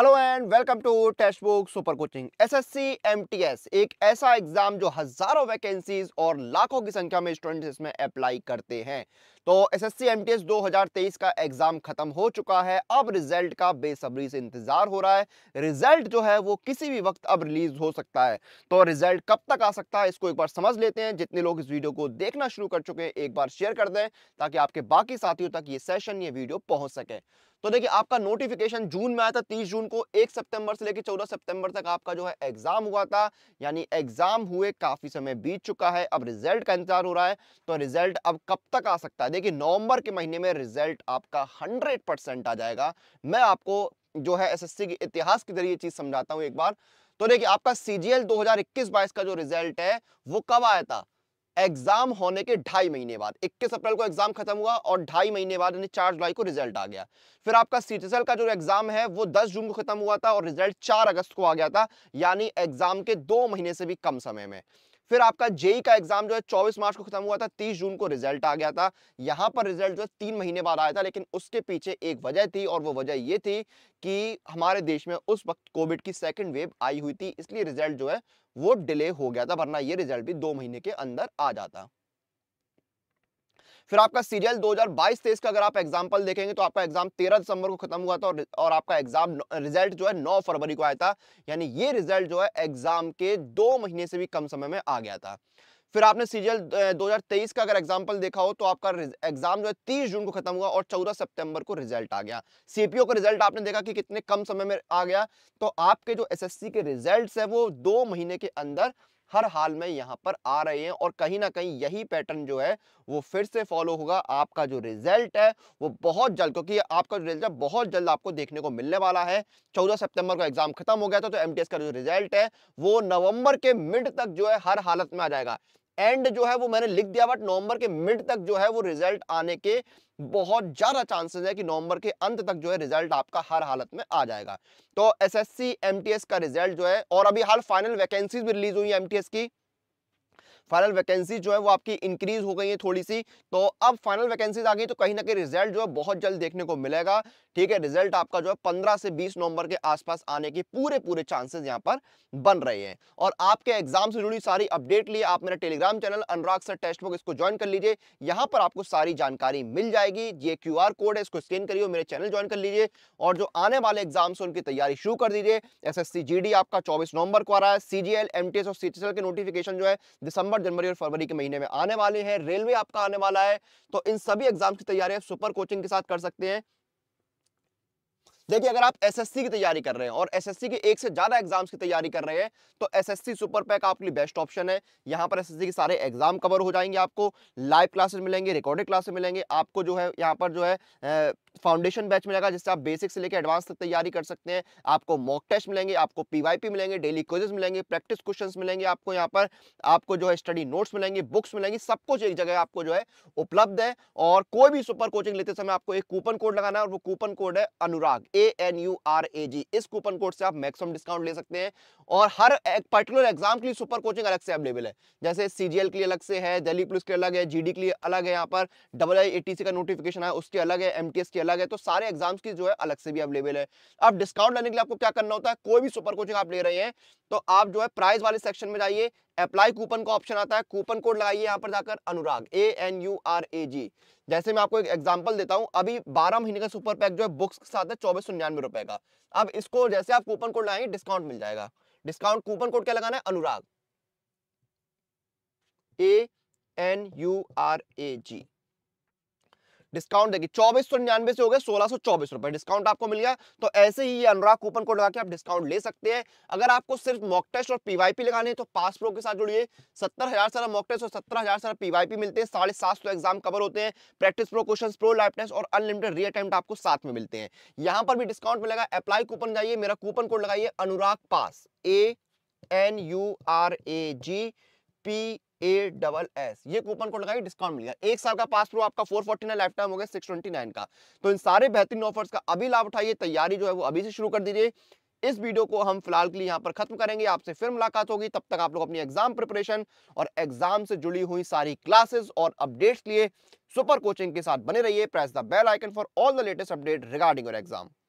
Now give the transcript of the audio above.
hello and welcome to Testbook super coaching SSC MTS एक ऐसा exam जो हजारों वैकेंसीज और लाखों की संख्या में स्टूडेंट्स इसमें अप्लाई करते हैं तो एसएससी एमटीएस 2023 का एग्जाम खत्म हो चुका है अब रिजल्ट का बेसब्री से इंतजार हो रहा है रिजल्ट जो है वो किसी भी वक्त अब रिलीज हो सकता है तो रिजल्ट कब तक आ सकता है इसको एक बार समझ लेते हैं जितने लोग इस वीडियो को देखना शुरू कर चुके हैं एक बार शेयर कर दें ताकि आपके बाकी साथियों तक ये सेशन ये वीडियो पहुंच सके तो देखिए आपका नोटिफिकेशन जून में आया था तीस जून को एक सितंबर से लेकर चौदह सितंबर तक आपका जो है एग्जाम हुआ था यानी एग्जाम हुए काफी समय बीत चुका है अब रिजल्ट का इंतजार हो रहा है तो रिजल्ट अब कब तक आ सकता है देखिए नवंबर के महीने में रिजल्ट आपका हंड्रेड आ जाएगा मैं आपको जो है एस के इतिहास के जरिए चीज समझाता हूँ एक बार तो देखिए आपका सीजीएल 2021-22 का जो रिजल्ट है वो कब आया था एग्जाम होने के ढाई महीने बाद 21 अप्रैल को एग्जाम खत्म हुआ और ढाई महीने बाद यानी चार जुलाई को रिजल्ट आ गया फिर आपका सीटीएसएल का जो एग्जाम है वो 10 जून को खत्म हुआ था और रिजल्ट 4 अगस्त को आ गया था यानी एग्जाम के दो महीने से भी कम समय में फिर आपका जेई का एग्जाम जो है 24 मार्च को खत्म हुआ था 30 जून को रिजल्ट आ गया था यहाँ पर रिजल्ट जो है तीन महीने बाद आया था लेकिन उसके पीछे एक वजह थी और वो वजह ये थी कि हमारे देश में उस वक्त कोविड की सेकेंड वेव आई हुई थी इसलिए रिजल्ट जो है वो डिले हो गया था वरना ये रिजल्ट भी दो महीने के अंदर आ जाता फिर आपका सीरियल 2022-23 का अगर आप एग्जाम्पल देखेंगे तो आपका एग्जाम 13 दिसंबर को खत्म हुआ था और, और आपका एग्जाम रिजल्ट जो है 9 फरवरी को आया था यानी ये रिजल्ट जो है एग्जाम के दो महीने से भी कम समय में आ गया था फिर आपने सीरियल 2023 का अगर एग्जाम्पल देखा हो तो आपका एग्जाम जो है 30 जून को खत्म हुआ और 14 सितंबर को रिजल्ट आ गया सीपीओ का रिजल्ट आपने देखा कि कितने कम समय में आ गया तो आपके जो एसएससी के रिजल्ट्स है वो दो महीने के अंदर हर हाल में यहाँ पर आ रहे हैं और कहीं ना कहीं यही पैटर्न जो है वो फिर से फॉलो होगा आपका जो रिजल्ट है वो बहुत जल्द क्योंकि आपका जो रिजल्ट बहुत जल्द आपको देखने को मिलने वाला है चौदह सितंबर को एग्जाम खत्म हो गया था तो एमटीएस का जो रिजल्ट है वो नवंबर के मिड तक जो है हर हालत में आ जाएगा एंड जो है वो मैंने लिख दिया बट नवंबर के मिड तक जो है वो रिजल्ट आने के बहुत ज़्यादा चांसेस है कि नवंबर के अंत तक जो है रिजल्ट आपका हर हालत में आ जाएगा तो एसएससी एमटीएस का रिजल्ट जो है और अभी हाल फाइनल वैकेंसीज भी रिलीज हुई है एमटीएस की फाइनल वैकेंसी जो है वो आपकी इंक्रीज हो गई है थोड़ी सी तो अब फाइनल वैकेंसीज आ गई तो कहीं ना कहीं रिजल्ट जो है बहुत जल्द देखने को मिलेगा ठीक है रिजल्ट आपका जो है पंद्रह से बीस नवंबर के आसपास आने के पूरे पूरे चांसेस यहाँ पर बन रहे हैं और आपके एग्जाम से जुड़ी सारी अपडेट लिए आप मेरा Telegram channel Anurag sir Testbook इसको ज्वाइन कर लीजिए यहाँ पर आपको सारी जानकारी मिल जाएगी ये क्यू कोड है इसको स्कैन करिए मेरे चैनल ज्वाइन कर लीजिए और जो आने वाले एग्जाम से उनकी तैयारी शुरू कर दीजिए एस एस आपका चौबीस नवंबर को आ रहा है सीजीएल टी और सी के नोटिफिकेशन जो है दिसंबर जनवरी और फरवरी के महीने में आने वाले हैं रेलवे आपका आने वाला है तो इन सभी एग्जाम्स की तैयारी आप सुपर कोचिंग के साथ कर सकते हैं देखिए अगर आप एसएससी की तैयारी कर रहे हैं और एसएससी के एक से ज्यादा एग्जाम्स की तैयारी कर रहे हैं तो एसएससी सुपर पैक आपके लिए बेस्ट ऑप्शन है यहाँ पर एसएससी के सारे एग्जाम कवर हो जाएंगे आपको लाइव क्लासेस मिलेंगे रिकॉर्डेड क्लासेस मिलेंगे आपको जो है यहाँ पर जो है फाउंडेशन बैच मिलेगा जिससे आप बेसिक से लेकर एडवांस तक तैयारी कर सकते हैं आपको मॉक टेस्ट मिलेंगे आपको पीवाईपी मिलेंगे डेली क्विजेस मिलेंगे प्रैक्टिस क्वेश्चन मिलेंगे आपको यहाँ पर आपको जो है स्टडी नोट्स मिलेंगे बुक्स मिलेंगी सब कुछ एक जगह आपको जो है उपलब्ध है और कोई भी सुपर कोचिंग लेते समय आपको एक कूपन कोड लगाना है और वो कूपन कोड है Anurag A N U R A G इस कूपन कोड से आप मैक्सिमम डिस्काउंट ले सकते हैं और हर एक पर्टिकुलर एग्जाम के लिए सुपर कोचिंग अलग से अवेलेबल है जैसे सीजीएल के लिए अलग से है दिल्ली पुलिस के अलग है जीडी के लिए अलग है यहाँ पर डबल आई एटीसी का नोटिफिकेशन है उसके अलग है एमटीएस के अलग है तो सारे एग्जाम्स की जो है अलग से भी अवेलेबल है अब डिस्काउंट लेने के लिए आपको क्या करना होता है कोई भी सुपर कोचिंग आप ले रहे हैं तो आप जो है प्राइस वाले सेक्शन में जाइए अप्लाई कूपन का ऑप्शन आता है कूपन कोड लगाइए यहाँ पर जाकर Anurag A N U R A G जैसे मैं आपको एक एग्जांपल देता हूँ अभी 12 महीने का सुपर पैक जो है बुक्स के साथ है चौबीस सौ निन्यानवे रुपए का अब इसको जैसे आप कूपन कोड लगाएंगे डिस्काउंट मिल जाएगा डिस्काउंट कूपन कोड क्या लगाना है Anurag A N U R A G discount देगी चौबीस सौ निन्यानवे से हो गए सोलह सौ चौबीस रुपए डिस्काउंट आपको मिल गया तो ऐसे ही ये अनुराग कूपन कोड लगा के आप डिस्काउंट ले सकते हैं अगर आपको सिर्फ मॉक टेस्ट और पीवाईपी लगाने तो पास प्रो के साथ जुड़िए सत्तर हजार सारा मॉक टेस्ट और सत्तर हजार सारा पीवाईपी मिलते हैं साढ़े सात सौ एग्जाम कवर होते हैं practice pro question pro life test और अनलिमिटेड री टाइम आपको साथ में मिलते हैं यहाँ पर भी डिस्काउंट मिलेगा अप्लाई कूपन जाइए मेरा कूपन कोड लगाइए Anurag pass A N U R A G P A double S ये कूपन कोड लगाइए डिस्काउंट मिलेगा एक साल का पास प्रो आपका four forty nine life time हो गया सिक्स ट्वेंटी नाइन का तो इन सारे बेहतरीन ऑफर्स का अभी लाभ उठाइए तैयारी जो है वो अभी से शुरू कर दीजिए इस वीडियो को हम फिलहाल के लिए यहां पर खत्म करेंगे आपसे फिर मुलाकात होगी तब तक आप लोग अपनी एग्जाम प्रिपरेशन और एग्जाम से जुड़ी हुई सारी क्लासेस और अपडेट्स लिए सुपर कोचिंग के साथ बने रहिए press the bell icon for all the latest update regarding your exam